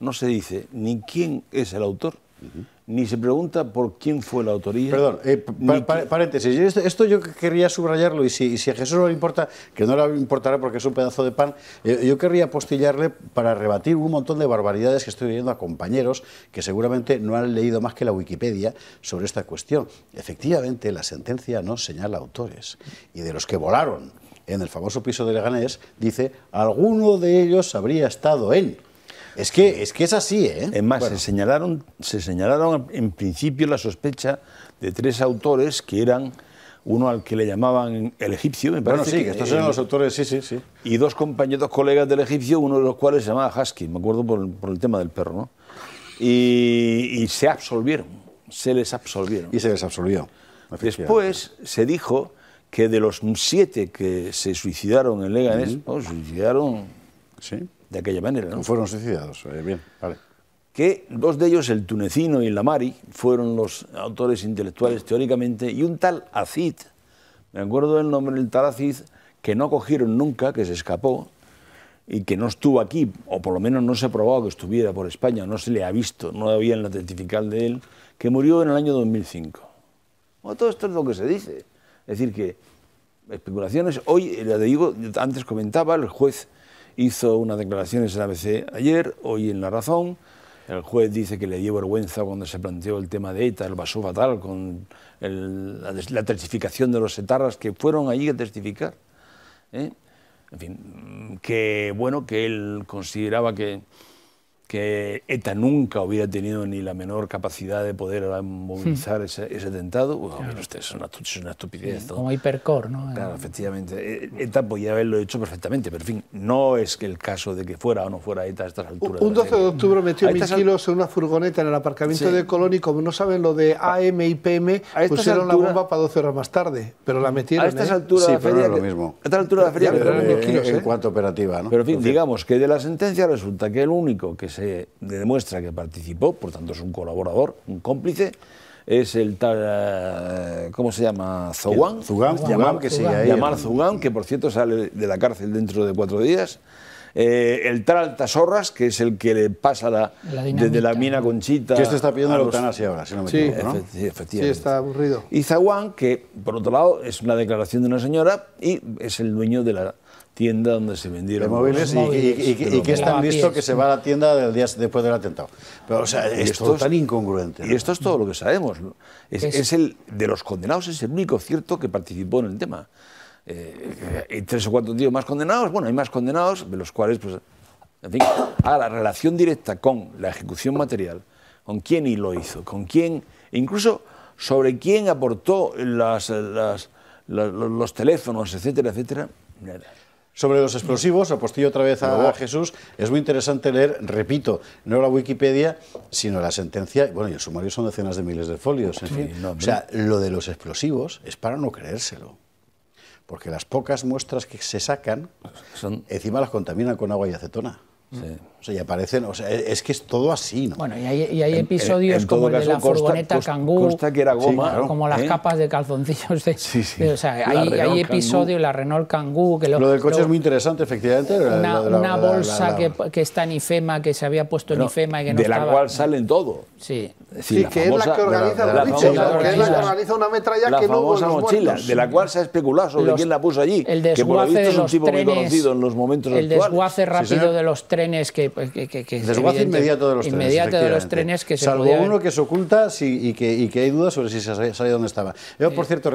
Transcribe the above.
no se dice ni quién es el autor, ni se pregunta por quién fue la autoría. Perdón, eh, paréntesis. esto, yo querría subrayarlo y si, a Jesús no le importa, que no le importará porque es un pedazo de pan, eh, yo querría apostillarle para rebatir un montón de barbaridades que estoy leyendo a compañeros que seguramente no han leído más que la Wikipedia sobre esta cuestión. Efectivamente, la sentencia no señala autores y de los que volaron en el famoso piso de Leganés, dice, alguno de ellos habría estado en es que es, que es así, ¿eh? Es más, se, señalaron, se señalaron en principio la sospecha de tres autores que eran uno al que le llamaban el egipcio, me parece. Bueno, sí, que, estos eran los autores, sí, sí, sí. Y dos compañeros, colegas del egipcio, uno de los cuales se llamaba Husky, me acuerdo por, el tema del perro, ¿no? Y, se absolvieron, se les absolvieron. Y se les absolvió. Después se dijo que de los siete que se suicidaron en Leganés, pues, suicidaron ¿Sí? de aquella manera. ¿no? Fueron suicidados, eh, bien, vale. Que dos de ellos, el tunecino y el amari, fueron los autores intelectuales teóricamente, y un tal Acid, me acuerdo del nombre del tal Acid, que no cogieron nunca, que se escapó, y que no estuvo aquí, o por lo menos no se ha probado que estuviera por España, no se le ha visto, no había en la testifical de él, que murió en el año 2005. todo esto es lo que se dice. Es decir, que especulaciones, hoy, le eh, digo, antes comentaba, el juez hizo unas declaraciones en ABC ayer, hoy en La Razón. El juez dice que le dio vergüenza cuando se planteó el tema de ETA, el vaso fatal, con la, testificación de los etarras que fueron allí a testificar. ¿eh? En fin, bueno, que él consideraba que que ETA nunca hubiera tenido ni la menor capacidad de poder movilizar hmm. ese, ese, atentado, bueno, es, una, estupidez. Como hipercor, ¿no? Claro, eh. efectivamente. E, ETA podía haberlo hecho perfectamente, pero en fin, no es que el caso de que fuera o no fuera ETA a estas alturas. Un 12 de, octubre metió mil kilos en una furgoneta en el aparcamiento de Colón y como no saben lo de AM y PM, pusieron la bomba para 12 horas más tarde, pero la metieron. A estas ¿eh? alturas de la feria... es lo mismo. A estas alturas de feria... Pero, pero, kilos, en ¿eh? cuanto operativa, ¿no? Pero en fin, digamos que de la sentencia resulta que el único que se se demuestra que participó, por tanto es un colaborador, un cómplice, es el tal, eh, ¿cómo se llama? Zogán. que Llamar que por cierto sale de la cárcel dentro de cuatro días. Eh, el tal Tasorras, que es el que le pasa la, desde la mina Conchita. Que esto está pidiendo la eutanasia ahora, si no me sí, ¿no? efectivamente. Sí, está aburrido. Y Zaguán, que por otro lado es una declaración de una señora y es el dueño de la tienda donde se vendieron los móviles, y, que es visto que se va a la tienda del día después del atentado. Pero, o sea, esto, es tan incongruente. Y esto es todo lo que sabemos. es el de los condenados es el único cierto que participó en el tema. Eh, hay tres o cuatro tíos más condenados, bueno, hay más condenados, de los cuales, pues, en fin, la relación directa con la ejecución material, con quién y lo hizo, con quién, e incluso sobre quién aportó las, los teléfonos, etcétera, etcétera. Sobre los explosivos, apostillo otra vez a, Jesús, es muy interesante leer, repito, no la Wikipedia, sino la sentencia, bueno, y el sumario son decenas de miles de folios, en fin. o sea, lo de los explosivos es para no creérselo porque las pocas muestras que se sacan, Son... encima las contaminan con agua y acetona. Mm. Sí. O sea, y aparecen, o sea, es que es todo así, ¿no? Bueno, y hay, y hay episodios como el de la costa, furgoneta costa, cangú, que era goma, como las ¿Eh? capas de calzoncillos. De, sí, sí. o sea, hay, hay, episodios, la Renault cangú. Que lo, lo del coche es muy interesante, efectivamente. Una, la, la, bolsa que, que, está en IFEMA, que se había puesto no, en IFEMA y que no De la cual salen todo. Sí. Sí, que es la que organiza los bichos, que es la que organiza una metralla la que famosa mochila, muertos. de la cual se ha especulado sobre quién la puso allí. El que por lo visto es un tipo muy conocido en los momentos El desguace rápido de los trenes trenes que... Pues, que, que, que Desguace inmediato de los trenes. Inmediato de los trenes que se Salvo podían... uno que se oculta sí, y, que, y que hay dudas sobre si se sabe dónde estaba. Yo, por eh, cierto,